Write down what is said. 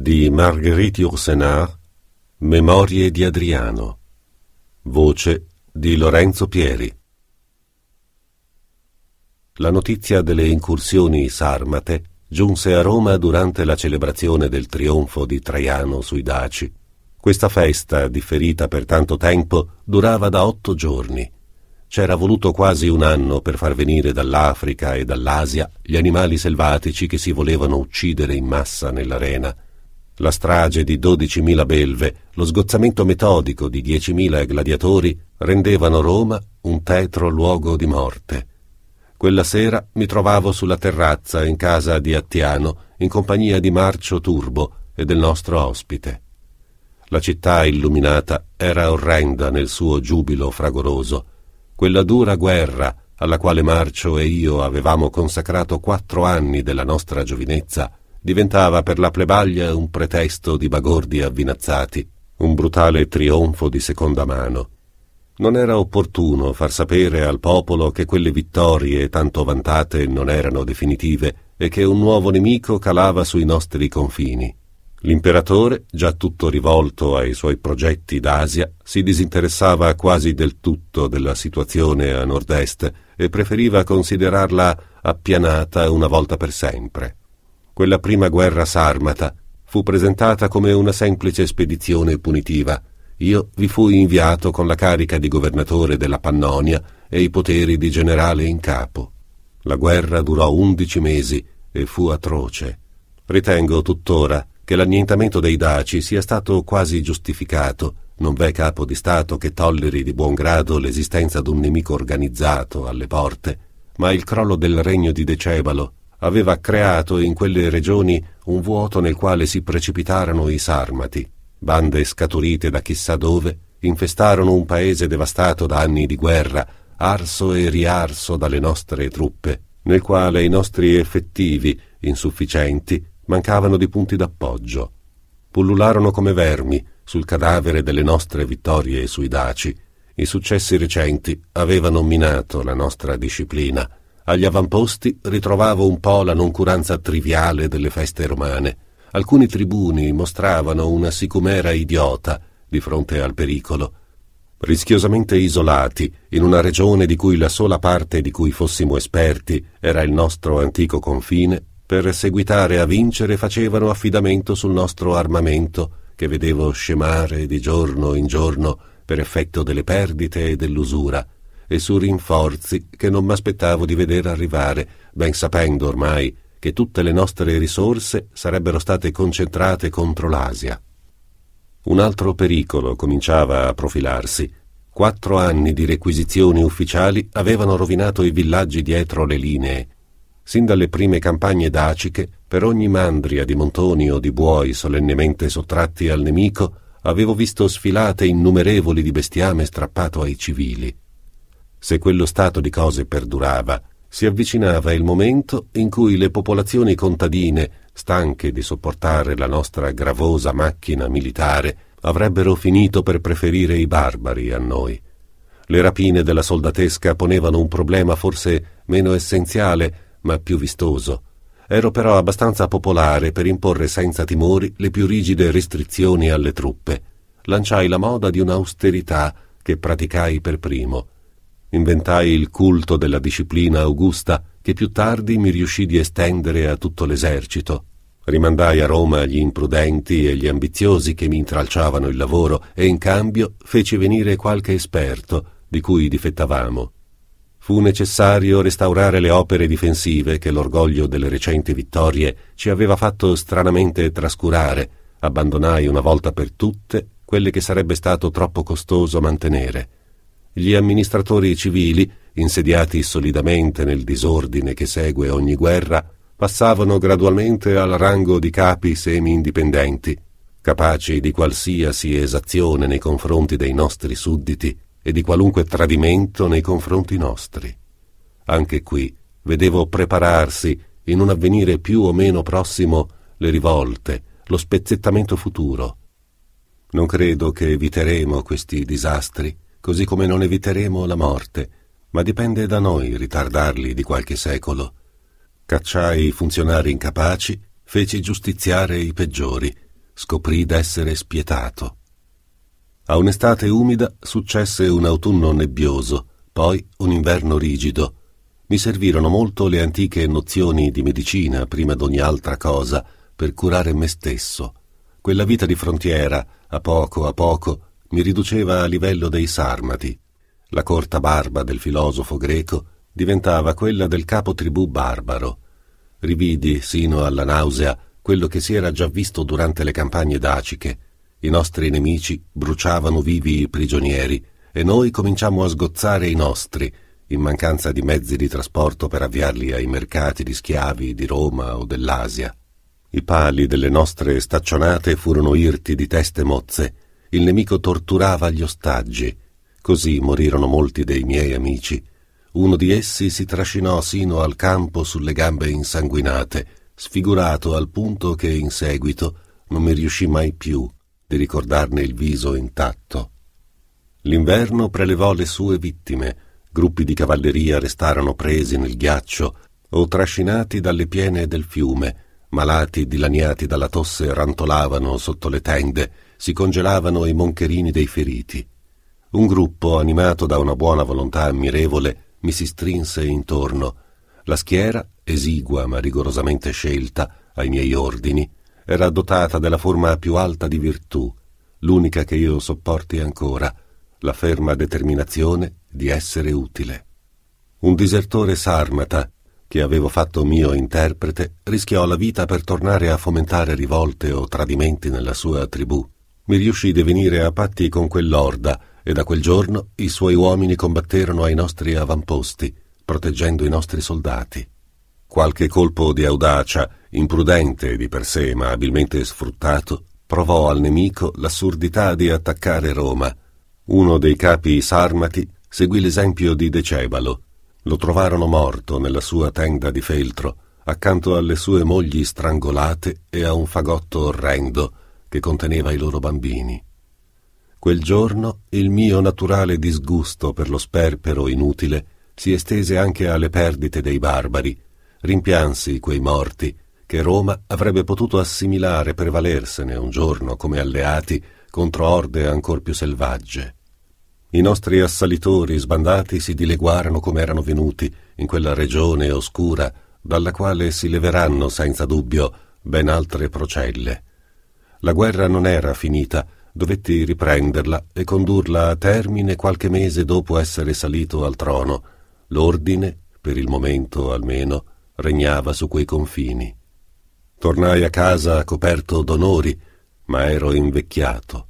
di Marguerite Yourcenar, Memorie di Adriano, voce di Lorenzo Pieri. La notizia delle incursioni sarmate giunse a Roma durante la celebrazione del trionfo di Traiano sui Daci. Questa festa, differita per tanto tempo, durava da otto giorni. C'era voluto quasi un anno per far venire dall'Africa e dall'Asia gli animali selvatici che si volevano uccidere in massa nell'arena la strage di 12.000 belve, lo sgozzamento metodico di 10.000 gladiatori rendevano Roma un tetro luogo di morte. Quella sera mi trovavo sulla terrazza in casa di Attiano in compagnia di Marcio Turbo e del nostro ospite. La città illuminata era orrenda nel suo giubilo fragoroso. Quella dura guerra alla quale Marcio e io avevamo consacrato quattro anni della nostra giovinezza diventava per la plebaglia un pretesto di bagordi avvinazzati, un brutale trionfo di seconda mano. Non era opportuno far sapere al popolo che quelle vittorie tanto vantate non erano definitive e che un nuovo nemico calava sui nostri confini. L'imperatore, già tutto rivolto ai suoi progetti d'Asia, si disinteressava quasi del tutto della situazione a nord-est e preferiva considerarla appianata una volta per sempre quella prima guerra sarmata fu presentata come una semplice spedizione punitiva. Io vi fui inviato con la carica di governatore della Pannonia e i poteri di generale in capo. La guerra durò undici mesi e fu atroce. Ritengo tuttora che l'annientamento dei Daci sia stato quasi giustificato. Non v'è capo di Stato che tolleri di buon grado l'esistenza d'un nemico organizzato alle porte, ma il crollo del regno di Decebalo aveva creato in quelle regioni un vuoto nel quale si precipitarono i sarmati. Bande scaturite da chissà dove infestarono un paese devastato da anni di guerra, arso e riarso dalle nostre truppe, nel quale i nostri effettivi, insufficienti, mancavano di punti d'appoggio. Pullularono come vermi sul cadavere delle nostre vittorie sui daci. I successi recenti avevano minato la nostra disciplina agli avamposti ritrovavo un po' la noncuranza triviale delle feste romane. Alcuni tribuni mostravano una sicumera idiota di fronte al pericolo. Rischiosamente isolati, in una regione di cui la sola parte di cui fossimo esperti era il nostro antico confine, per seguitare a vincere facevano affidamento sul nostro armamento, che vedevo scemare di giorno in giorno per effetto delle perdite e dell'usura e su rinforzi che non m'aspettavo di veder arrivare, ben sapendo ormai che tutte le nostre risorse sarebbero state concentrate contro l'Asia. Un altro pericolo cominciava a profilarsi. Quattro anni di requisizioni ufficiali avevano rovinato i villaggi dietro le linee. Sin dalle prime campagne daciche, per ogni mandria di montoni o di buoi solennemente sottratti al nemico, avevo visto sfilate innumerevoli di bestiame strappato ai civili. Se quello stato di cose perdurava, si avvicinava il momento in cui le popolazioni contadine, stanche di sopportare la nostra gravosa macchina militare, avrebbero finito per preferire i barbari a noi. Le rapine della soldatesca ponevano un problema forse meno essenziale, ma più vistoso. Ero però abbastanza popolare per imporre senza timori le più rigide restrizioni alle truppe. Lanciai la moda di un'austerità che praticai per primo inventai il culto della disciplina augusta che più tardi mi riuscì di estendere a tutto l'esercito. Rimandai a Roma gli imprudenti e gli ambiziosi che mi intralciavano il lavoro e in cambio feci venire qualche esperto di cui difettavamo. Fu necessario restaurare le opere difensive che l'orgoglio delle recenti vittorie ci aveva fatto stranamente trascurare. Abbandonai una volta per tutte quelle che sarebbe stato troppo costoso mantenere gli amministratori civili, insediati solidamente nel disordine che segue ogni guerra, passavano gradualmente al rango di capi semi-indipendenti, capaci di qualsiasi esazione nei confronti dei nostri sudditi e di qualunque tradimento nei confronti nostri. Anche qui vedevo prepararsi, in un avvenire più o meno prossimo, le rivolte, lo spezzettamento futuro. Non credo che eviteremo questi disastri, così come non eviteremo la morte, ma dipende da noi ritardarli di qualche secolo. Cacciai i funzionari incapaci, feci giustiziare i peggiori, scoprì d'essere spietato. A un'estate umida successe un autunno nebbioso, poi un inverno rigido. Mi servirono molto le antiche nozioni di medicina prima d'ogni altra cosa per curare me stesso. Quella vita di frontiera, a poco a poco, mi riduceva a livello dei sarmati. La corta barba del filosofo greco diventava quella del capo tribù barbaro. Rividi sino alla nausea quello che si era già visto durante le campagne daciche. I nostri nemici bruciavano vivi i prigionieri e noi cominciammo a sgozzare i nostri, in mancanza di mezzi di trasporto per avviarli ai mercati di schiavi di Roma o dell'Asia. I pali delle nostre staccionate furono irti di teste mozze il nemico torturava gli ostaggi. Così morirono molti dei miei amici. Uno di essi si trascinò sino al campo sulle gambe insanguinate, sfigurato al punto che in seguito non mi riuscì mai più di ricordarne il viso intatto. L'inverno prelevò le sue vittime, gruppi di cavalleria restarono presi nel ghiaccio o trascinati dalle piene del fiume, malati dilaniati dalla tosse rantolavano sotto le tende, si congelavano i moncherini dei feriti. Un gruppo, animato da una buona volontà ammirevole, mi si strinse intorno. La schiera, esigua ma rigorosamente scelta ai miei ordini, era dotata della forma più alta di virtù, l'unica che io sopporti ancora, la ferma determinazione di essere utile. Un disertore sarmata, che avevo fatto mio interprete, rischiò la vita per tornare a fomentare rivolte o tradimenti nella sua tribù mi riuscì di venire a patti con quell'orda e da quel giorno i suoi uomini combatterono ai nostri avamposti, proteggendo i nostri soldati. Qualche colpo di audacia, imprudente di per sé ma abilmente sfruttato, provò al nemico l'assurdità di attaccare Roma. Uno dei capi sarmati seguì l'esempio di Decebalo. Lo trovarono morto nella sua tenda di feltro, accanto alle sue mogli strangolate e a un fagotto orrendo, che conteneva i loro bambini. Quel giorno il mio naturale disgusto per lo sperpero inutile si estese anche alle perdite dei barbari, rimpiansi quei morti che Roma avrebbe potuto assimilare per valersene un giorno come alleati contro orde ancor più selvagge. I nostri assalitori sbandati si dileguarono come erano venuti in quella regione oscura dalla quale si leveranno senza dubbio ben altre procelle. La guerra non era finita, dovetti riprenderla e condurla a termine qualche mese dopo essere salito al trono. L'ordine, per il momento almeno, regnava su quei confini. Tornai a casa coperto d'onori, ma ero invecchiato